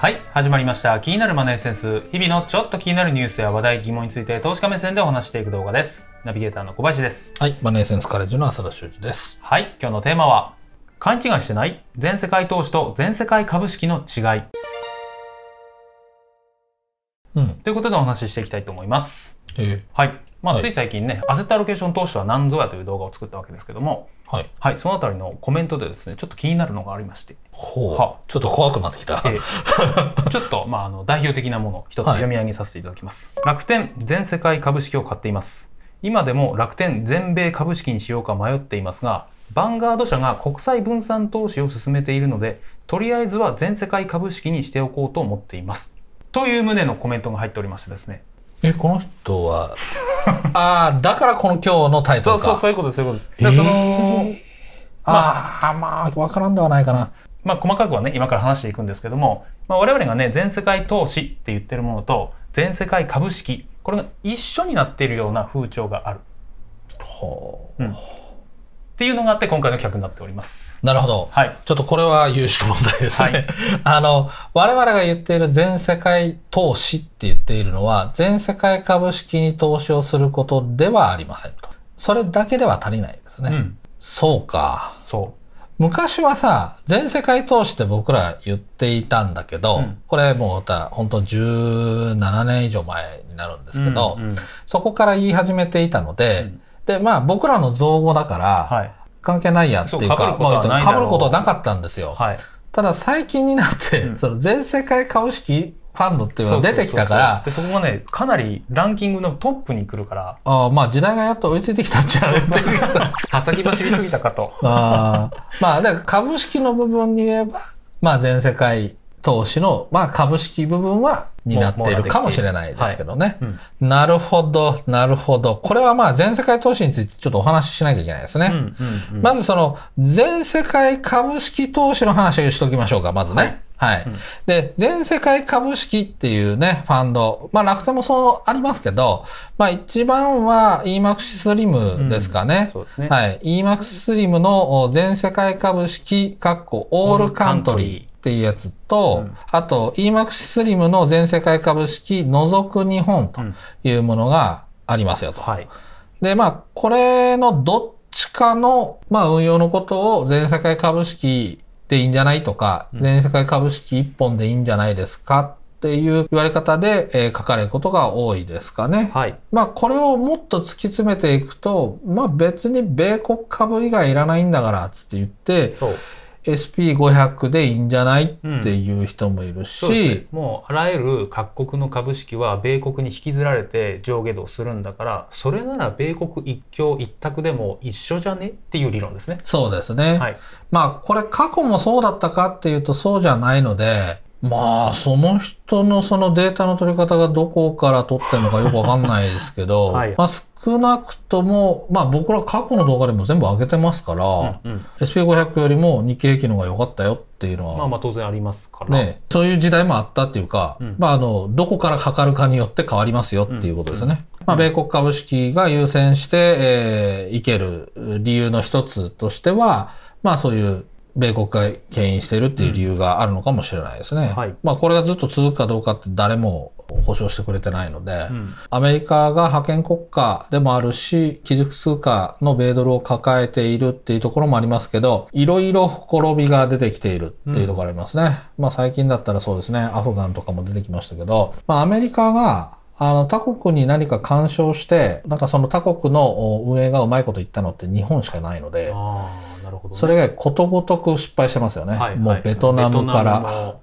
はい、始まりました。気になるマネーセンス。日々のちょっと気になるニュースや話題、疑問について投資家目線でお話していく動画です。ナビゲーターの小林です。はい、マネーセンスカレッジの浅田修一です。はい、今日のテーマは、勘違いしてない全世界投資と全世界株式の違い。うん、ということでお話ししていきたいと思います。えー、はい。まあ、つい最近ね、アセットアロケーション投資とは何ぞやという動画を作ったわけですけども、はい、はい、そのあたりのコメントでですねちょっと気になるのがありましてほうはちょっと怖くなってきた、えー、ちょっと、まあ、あの代表的なもの一つ読み上げさせていただきます、はい、楽天全世界株式を買っています今でも楽天全米株式にしようか迷っていますがヴァンガード社が国際分散投資を進めているのでとりあえずは全世界株式にしておこうと思っていますという旨のコメントが入っておりましてですねえこの人は ああだからこの今日のタイトルかそうそうそういうことですそういうことです、でそのまあ、あまあ分からんではないかなまあ細かくはね今から話していくんですけども、まあ、我々がね全世界投資って言ってるものと全世界株式これが一緒になっているような風潮がある。はあ、うんっていうのがあって今回の企画になっております。なるほど。はい。ちょっとこれは優秀問題ですね。はい、あの、我々が言っている全世界投資って言っているのは、全世界株式に投資をすることではありませんと。それだけでは足りないですね。うん、そうか。そう。昔はさ、全世界投資って僕ら言っていたんだけど、うん、これもうた、本当17年以上前になるんですけど、うんうん、そこから言い始めていたので、うんで、まあ僕らの造語だから、関係ないやっていうか、はかぶることはなかったんですよ。はい、ただ最近になって、うん、その全世界株式ファンドっていうのが出てきたから。で、そこがね、かなりランキングのトップに来るから。ああ、まあ時代がやっと追いついてきたんちゃうきば走りすぎたかと。あまあ、だから株式の部分に言えば、まあ全世界投資の、まあ、株式部分は担っているかもしれないですけどね。はいうん、なるほど、なるほど。これはまあ全世界投資についてちょっとお話ししなきゃいけないですね。うんうんうん、まずその全世界株式投資の話をしときましょうか、まずね。はいはい、うん。で、全世界株式っていうね、ファンド。まあ、楽天もそうありますけど、まあ、一番は EMAX スリムですかね。うん、そうですね。はい。EMAX スリムの全世界株式、ッコ、オールカントリー。っていうやつと、うん、あと EMAX スリムの全世界株式除く日本というものがありますよと。うんはい、で、まあ、これのどっちかの、まあ、運用のことを全世界株式でいいんじゃないとか、うん、全世界株式1本でいいんじゃないですかっていう言われ方で、えー、書かれることが多いですかね。はい。まあこれをもっと突き詰めていくと、まあ別に米国株以外いらないんだからっつって言って、SP500 でいいんじゃないっていう人もいるし、うんね、もうあらゆる各国の株式は米国に引きずられて上下動するんだからそれなら米国一強一択でも一緒じゃねっていう理論ですね。そうですね、はい、まあこれ過去もそうだったかっていうとそうじゃないのでまあ、その人のそのデータの取り方がどこから取ってるのかよくわかんないですけど、はい、まあ、少なくとも、まあ僕ら過去の動画でも全部上げてますから、うんうん、SP500 よりも日経平均の方が良かったよっていうのは。まあまあ当然ありますから。ね、そういう時代もあったっていうか、うん、まああの、どこからかかるかによって変わりますよっていうことですね。うんうんまあ、米国株式が優先して、えー、いける理由の一つとしては、まあそういう米国が牽引しているっていう理由があるのかもしれないですね。うんはい、まあ、これがずっと続くかどうかって誰も保証してくれてないので、うん、アメリカが覇権国家でもあるし、基軸通貨の米ドルを抱えているっていうところもありますけど、いろいろほころびが出てきているっていうところありますね。うん、まあ、最近だったらそうですね、アフガンとかも出てきましたけど、まあ、アメリカがあの、他国に何か干渉して、なんかその他国の運営がうまいこと言ったのって日本しかないので、あね、それがことごとく失敗してますよね。はい、もうベトナムから、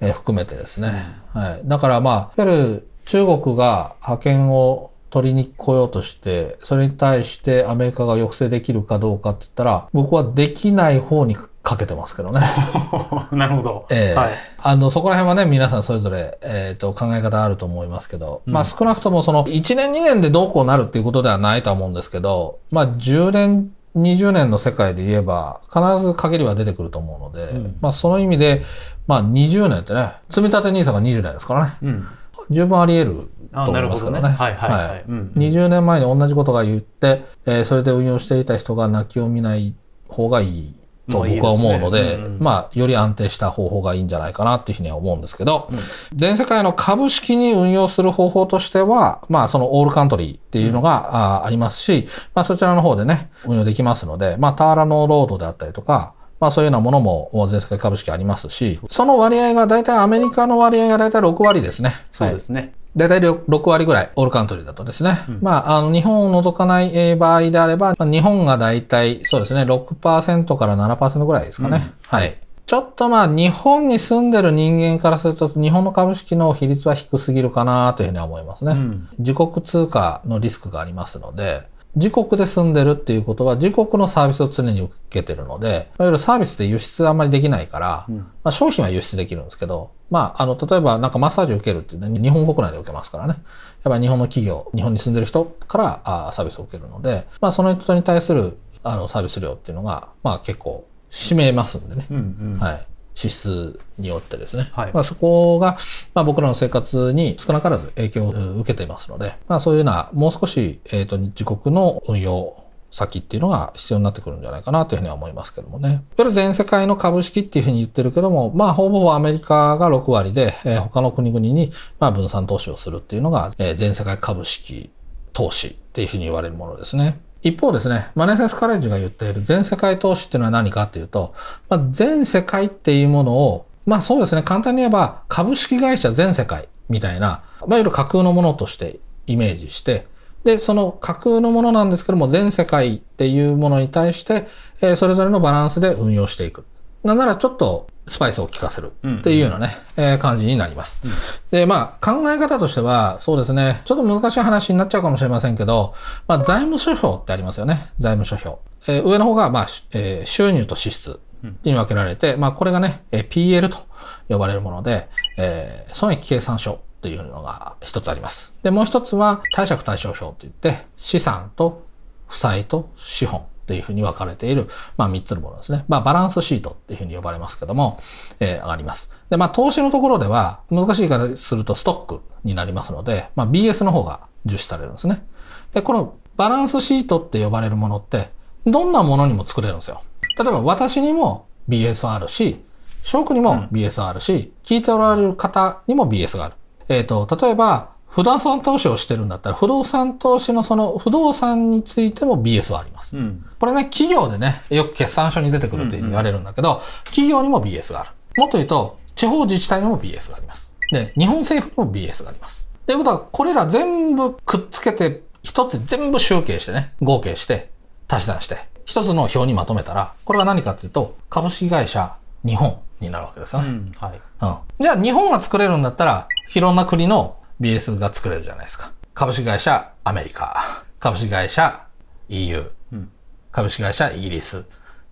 え含めてですね、うん、はい。だからまあ、いわゆる中国が覇権を取りに来ようとして、それに対してアメリカが抑制できるかどうかって言ったら、僕はできない方にかけてますけどね。なるほど。ええーはい、あの、そこら辺はね、皆さんそれぞれ、えっ、ー、と、考え方あると思いますけど、うん、まあ少なくともその、1年2年でどうこうなるっていうことではないとは思うんですけど、まあ10年20年の世界で言えば必ず限りは出てくると思うので、うん、まあその意味で、まあ、20年ってね積立 NISA が20年ですからね、うん、十分あり得ると思いますけどね。はい20年前に同じことが言って、えー、それで運用していた人が泣きを見ない方がいいと僕は思うので、まあ、より安定した方法がいいんじゃないかなっていうふうには思うんですけど、全世界の株式に運用する方法としては、まあ、そのオールカントリーっていうのが、あありますし、まあ、そちらの方でね、運用できますので、まあ、ターラノーロードであったりとか、まあそういうようなものも全世界株式ありますし、その割合が大体アメリカの割合が大体6割ですね。そうですね。大体6割ぐらい、オールカントリーだとですね。うん、まあ、あの、日本を除かない場合であれば、日本が大体、そうですね、6%から7%ぐらいですかね。うん、はい。ちょっとまあ、日本に住んでる人間からすると、日本の株式の比率は低すぎるかなというふうには思いますね。うん、自国通貨のリスクがありますので、自国で住んでるっていうことは自国のサービスを常に受けてるので、いわゆるサービスって輸出あんまりできないから、うん、まあ、商品は輸出できるんですけど、まあ、あの、例えばなんかマッサージ受けるっていうのは日本国内で受けますからね。やっぱり日本の企業、日本に住んでる人からあサービスを受けるので、まあ、その人に対するあのサービス量っていうのが、まあ結構占めますんでね。うんうん、はい。支出によってですね、はい、まあ、そこが、まあ、僕らの生活に少なからず影響を受けていますので、まあ、そういうようなもう少し、えーと、と自国の運用先っていうのが必要になってくるんじゃないかなというふうには思いますけどもね。いわゆる全世界の株式っていうふうに言ってるけども、まあほぼアメリカが6割で、えー、他の国々にまあ分散投資をするっていうのが、えー、全世界株式投資っていうふうに言われるものですね。一方ですね、マネセスカレッジが言っている全世界投資っていうのは何かっていうと、まあ、全世界っていうものを、まあそうですね、簡単に言えば株式会社全世界みたいな、まあ、いわゆる架空のものとしてイメージして、で、その架空のものなんですけども、全世界っていうものに対して、えー、それぞれのバランスで運用していく。なんならちょっとスパイスを効かせるっていうようなね、うんえー、感じになります。うん、で、まあ、考え方としては、そうですね、ちょっと難しい話になっちゃうかもしれませんけど、まあ、財務諸表ってありますよね、財務諸表。えー、上の方が、まあ、えー、収入と支出に分けられて、うん、まあ、これがね、えー、PL と呼ばれるもので、えー、損益計算書というのが一つあります。で、もう一つは、貸借対照表っていって、資産と負債と資本っていうふうに分かれている、まあ、3つのものですね。まあ、バランスシートっていうふうに呼ばれますけども、えー、あります。で、まあ、投資のところでは、難しいからするとストックになりますので、まあ、BS の方が重視されるんですね。で、このバランスシートって呼ばれるものって、どんなものにも作れるんですよ。例えば私にも BS はあるし、翔クにも BS はあるし、うん、聞いておられる方にも BS がある。えっ、ー、と、例えば、不動産投資をしてるんだったら、不動産投資のその不動産についても BS はあります。うん、これね、企業でね、よく決算書に出てくるって言われるんだけど、うんうん、企業にも BS がある。もっと言うと、地方自治体にも BS があります。で、日本政府にも BS があります。ということは、これら全部くっつけて、一つ全部集計してね、合計して、足し算して、一つの表にまとめたら、これは何かっていうと、株式会社日本になるわけですよね。うん、はい。うん。じゃあ、日本が作れるんだったら、いろんな国の BS が作れるじゃないですか。株式会社アメリカ、株式会社 EU、うん、株式会社イギリスっ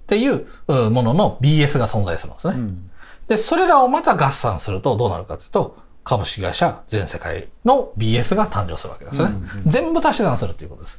ていうものの BS が存在するんですね。うん、で、それらをまた合算するとどうなるかというと、株式会社全世界の BS が誕生するわけですね。うんうん全部足し算するということです。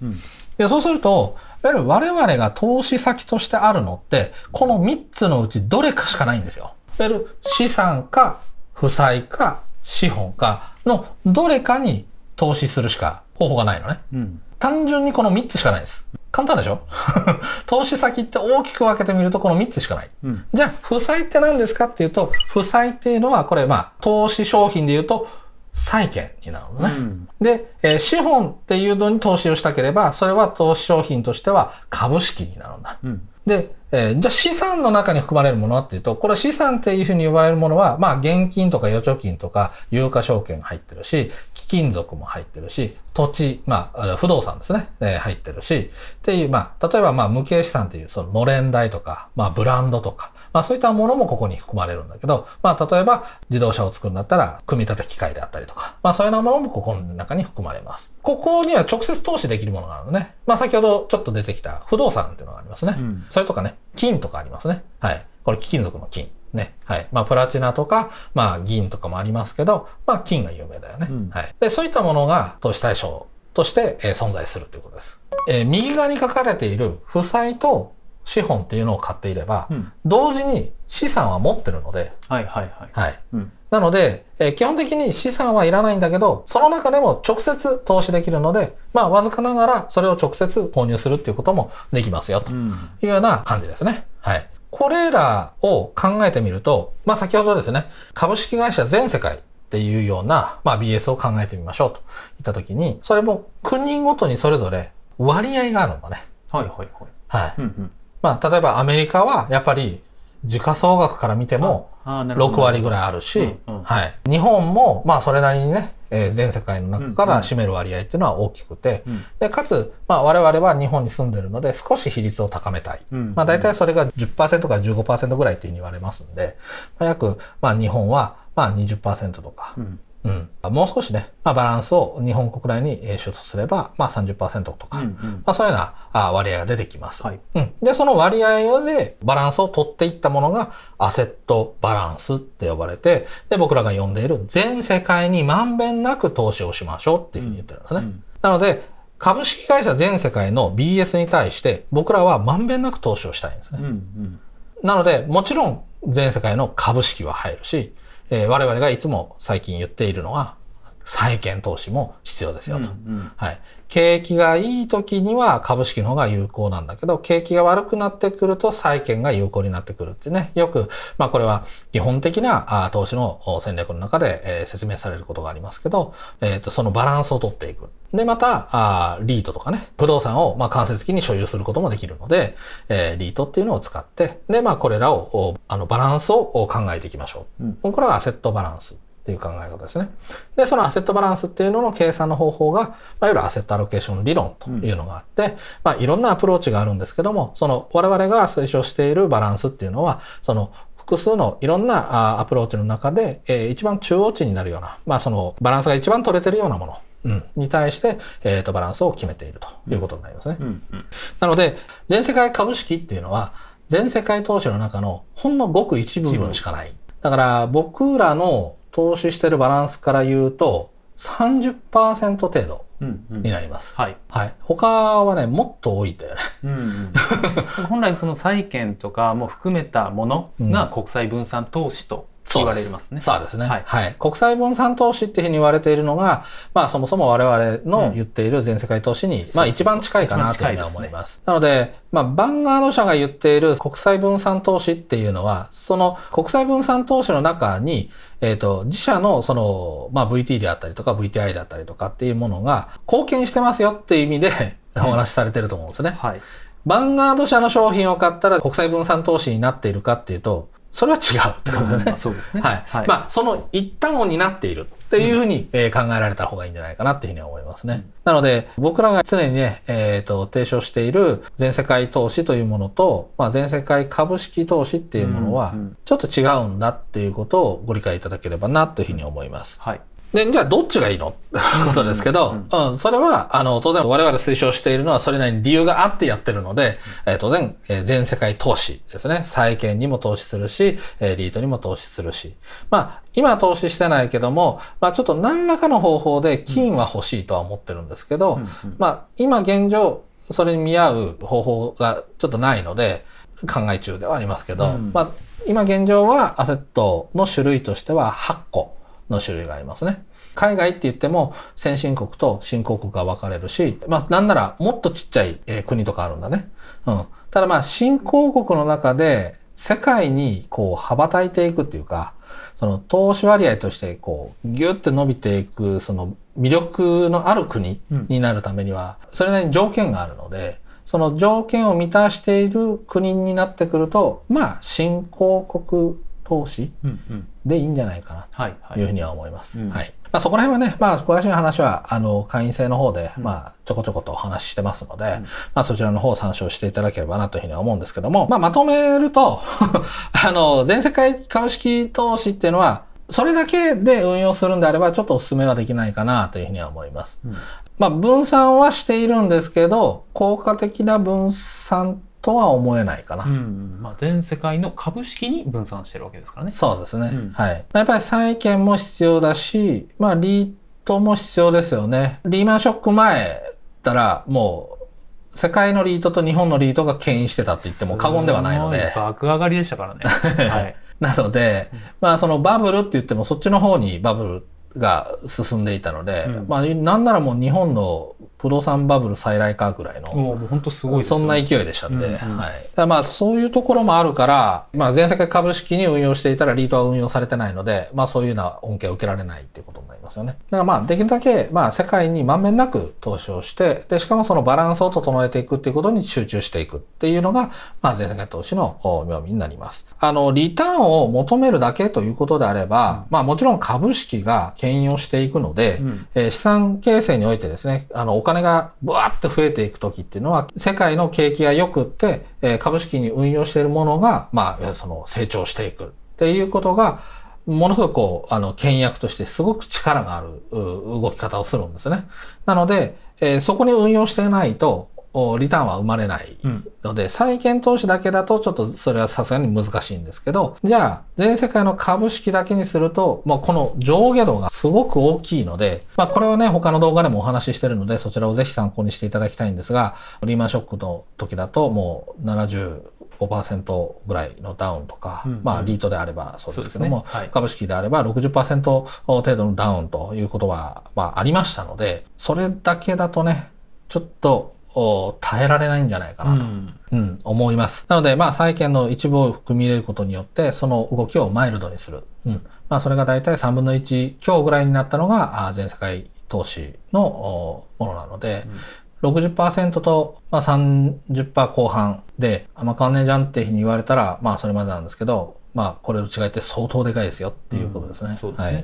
でそうすると、いわゆる我々が投資先としてあるのって、この3つのうちどれかしかないんですよ。いわゆる資産か負債か資本かのどれかに投資するしか方法がないのね。うん、単純にこの3つしかないです。簡単でしょ 投資先って大きく分けてみるとこの3つしかない。うん、じゃあ、負債って何ですかっていうと、負債っていうのはこれまあ、投資商品で言うと、債券になるのね。うん、で、えー、資本っていうのに投資をしたければ、それは投資商品としては株式になるんだ。うん、で、えー、じゃあ資産の中に含まれるものはっていうと、これ資産っていうふうに呼ばれるものは、まあ現金とか預貯金とか有価証券入ってるし、貴金属も入ってるし、土地、まあ、不動産ですね、えー、入ってるし、っていう、まあ、例えばまあ無形資産っていう、そののれん代とか、まあブランドとか、まあそういったものもここに含まれるんだけど、まあ例えば自動車を作るんだったら組み立て機械であったりとか、まあそういうようなものもここの中に含まれます。ここには直接投資できるものがあるのね。まあ先ほどちょっと出てきた不動産っていうのがありますね。うん、それとかね、金とかありますね。はい。これ貴金属の金。ね。はい。まあ、プラチナとか、まあ、銀とかもありますけど、まあ、金が有名だよね。うん、はい。で、そういったものが投資対象として、えー、存在するということです。えー、右側に書かれている負債と資本っていうのを買っていれば、うん、同時に資産は持ってるので、はいはいはい。はい。うん、なので、えー、基本的に資産はいらないんだけど、その中でも直接投資できるので、まあ、わずかながらそれを直接購入するっていうこともできますよ、というような感じですね。はい。これらを考えてみると、まあ、先ほどですね、株式会社全世界っていうような、まあ、BS を考えてみましょうと言ったときに、それも国ごとにそれぞれ割合があるんだね。はいはいはい。はい。うんうんまあ、例えばアメリカはやっぱり時価総額から見ても6割ぐらいあるし、はい、日本もまあそれなりにね、えー、全世界の中から占める割合っていうのは大きくて、でかつ、まあ、我々は日本に住んでるので少し比率を高めたい、まあ、大体それが10%から15%ぐらいっていうふうに言われますんで、まあ、約、まあ、日本はまあ20%とか、うん、もう少しね、まあ、バランスを日本国内に出とすれば、まあ30、30%とか、うんうん、まあ、そういうような割合が出てきます、はいうん、で、その割合でバランスを取っていったものがアセットバランスって呼ばれて、で、僕らが呼んでいる全世界にまんべんなく投資をしましょうっていうふうに言ってるんですね。うんうん、なので、株式会社全世界の BS に対して僕らはまんべんなく投資をしたいんですね。うんうん、なので、もちろん全世界の株式は入るし、えー、我々がいつも最近言っているのは、債券投資も必要ですよと、うんうん、はい。景気がいい時には株式の方が有効なんだけど、景気が悪くなってくると債券が有効になってくるってね、よく、まあこれは基本的なあ投資の戦略の中で、えー、説明されることがありますけど、えっ、ー、と、そのバランスをとっていく。で、また、あリートとかね、不動産を、まあ、間接的に所有することもできるので、えー、リートっていうのを使って、で、まあ、これらを、あの、バランスを考えていきましょう。うん、これはアセットバランスっていう考え方ですね。で、そのアセットバランスっていうのの計算の方法が、まあ、いわゆるアセットアロケーション理論というのがあって、うん、まあ、いろんなアプローチがあるんですけども、その、我々が推奨しているバランスっていうのは、その、複数のいろんなアプローチの中で、え一番中央値になるような、まあ、そのバランスが一番取れてるようなものうん、に対して、えっ、ー、と、バランスを決めているということになりますね。うんうんうん、なので、全世界株式っていうのは、全世界投資の中のほんのごく一部分しかない。だから、僕らの投資してるバランスから言うと、30%程度になります。はい、はい。他はね、もっと多いんね。うん、本来その債券とかも含めたものが国際分散投資と言われますね。そうですね、はい、はい。国際分散投資っていうふうに言われているのが、まあそもそも我々の言っている全世界投資に、うん、まあ一番近いかなというふうに思います。すね、なので、まあバンガード社が言っている国際分散投資っていうのは、その国際分散投資の中に、えっ、ー、と、自社のその、まあ VT であったりとか VTI だったりとかっていうものが貢献してますよっていう意味でお話しされてると思うんですね。はい。バンガード社の商品を買ったら国際分散投資になっているかっていうと、それは違うってことだね。そうですね。はい。はい、まあ、その一端を担っているっていうふうに、え考えられた方がいいんじゃないかなっていうふうに思いますね。なので、僕らが常にね、えっ、ー、と、提唱している全世界投資というものと、まあ、全世界株式投資っていうものは、ちょっと違うんだっていうことをご理解いただければなというふうに思います。うんうん、はい。で、じゃあどっちがいいのって ことですけど、うん、うんうんそれは、あの、当然我々推奨しているのはそれなりに理由があってやってるので、えー、当然、えー、全世界投資ですね。債券にも投資するし、えー、リートにも投資するし。まあ、今投資してないけども、まあ、ちょっと何らかの方法で金は欲しいとは思ってるんですけど、うんまあ、今現状、それに見合う方法がちょっとないので、考え中ではありますけど、まあ、今現状はアセットの種類としては8個。の種類がありますね。海外って言っても先進国と新興国が分かれるし、まあなんならもっとちっちゃい、え国とかあるんだね。うん。ただまあ新興国の中で世界にこう羽ばたいていくっていうか、その投資割合としてこうギュッて伸びていくその魅力のある国になるためには、それなりに条件があるので、その条件を満たしている国になってくると、まあ新興国投資でいいんじゃないかなというふうには思います。はい。まそこら辺はね、まあ、詳しい話は、あの、会員制の方で、まあ、ちょこちょことお話ししてますので、うん、まあ、そちらの方を参照していただければなというふうには思うんですけども、まあ、まとめると あの、全世界株式投資っていうのは、それだけで運用するんであれば、ちょっとお勧めはできないかなというふうには思います。うん、まあ、分散はしているんですけど、効果的な分散とは思えないかな、うんまあ、全世界の株式に分散してるわけですからねそうですね、うん、はいやっぱり債券も必要だし、まあ、リートも必要ですよねリーマンショック前たらもう世界のリートと日本のリートが牽引してたって言っても過言ではないので爆上がりでしたからね、はい、なので、まあそのバブルって言ってもそっちの方にバブルが進んでいたので、うん、まあなんならもう日本の不動産バブル再来かぐらいの、もうすごい、そんな勢いでしたんで、はい。まあそういうところもあるから、まあ全世界株式に運用していたらリートは運用されてないので、まあそういうような恩恵を受けられないっていうことになりますよね。だからまあできるだけ、まあ世界にまんべんなく投資をして、で、しかもそのバランスを整えていくっていうことに集中していくっていうのが、まあ全世界投資の妙味になります。あの、リターンを求めるだけということであれば、うん、まあもちろん株式が牽引をしていくので、うん、えー、資産形成においてですね、あの、お金がブワーッと増えていく時っていうのは、世界の景気が良くって、え株式に運用しているものが、まあ、その成長していくっていうことが、ものすごくこう、あの、倹約としてすごく力がある動き方をするんですね。なので、えー、そこに運用してないと、リターンは生まれないので、債券投資だけだとちょっとそれはさすがに難しいんですけど、じゃあ全世界の株式だけにすると、もうこの上下動がすごく大きいので、まあこれはね、他の動画でもお話ししてるので、そちらをぜひ参考にしていただきたいんですが、リーマンショックの時だともう70、5%ぐらいのダウンとか、うんうん、まあリートであればそうですけども、ねはい、株式であれば60%程度のダウンということは、まあありましたので、それだけだとね、ちょっと耐えられないんじゃないかなと、うん、うん、思います。なので、まあ、債券の一部を含み入れることによって、その動きをマイルドにする。うん。まあ、それが大体3分の1強ぐらいになったのが、あ全世界投資のものなので、うん、60%と、まあ、30%後半で、あんま変わんねえじゃんってに言われたら、まあ、それまでなんですけど、まあ、これの違いって相当でかいですよっていうことですね。うん、すねはい。いわ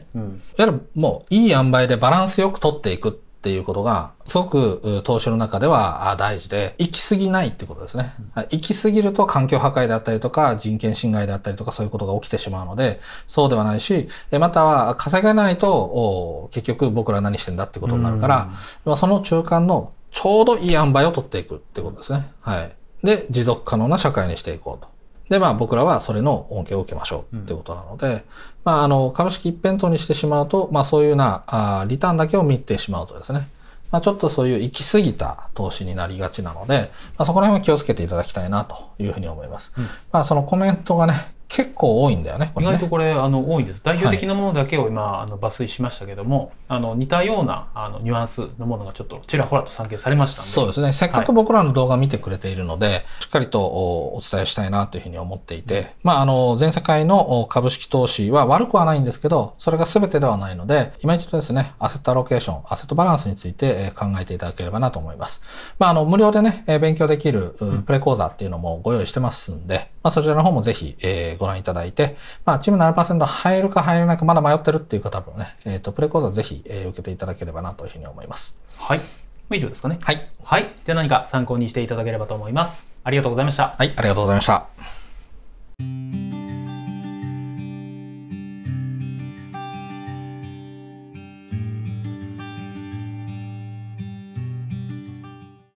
ゆるもう、いい塩梅でバランスよく取っていくっていうことが、すごく投資の中では大事で、行き過ぎないってことですね。行き過ぎると環境破壊であったりとか、人権侵害であったりとか、そういうことが起きてしまうので、そうではないし、または稼げないと、結局僕ら何してんだってことになるから、その中間のちょうどいい塩梅を取っていくってことですね。はい。で、持続可能な社会にしていこうと。で、まあ僕らはそれの恩恵を受けましょうってことなので、うん、まああの株式一辺倒にしてしまうと、まあそういうな、あリターンだけを見てしまうとですね、まあちょっとそういう行き過ぎた投資になりがちなので、まあそこら辺は気をつけていただきたいなというふうに思います。うん、まあそのコメントがね、結構多いんだよね、ね、意外とこれあの多いです代表的なものだけを今、はい、あの抜粋しましたけどもあの似たようなあのニュアンスのものがちょっとちらほらと散見されましたそうですねせっかく僕らの動画見てくれているので、はい、しっかりとお伝えしたいなというふうに思っていて、うん、まああの全世界の株式投資は悪くはないんですけどそれが全てではないので今一度ですねアセットアロケーションアセットバランスについて考えていただければなと思いますまああの無料でね勉強できるプレ講座っていうのもご用意してますんで、うんまあ、そちらの方もぜひ、えー、ご覧いただいて、まあ、チーム7%入るか入らないかまだ迷ってるっていう方もね、えっ、ー、と、プレ講座ぜひ、えー、受けていただければなというふうに思います。はい。以上ですかね。はい。はい。ゃあ何か参考にしていただければと思います。ありがとうございました。はい、ありがとうございました。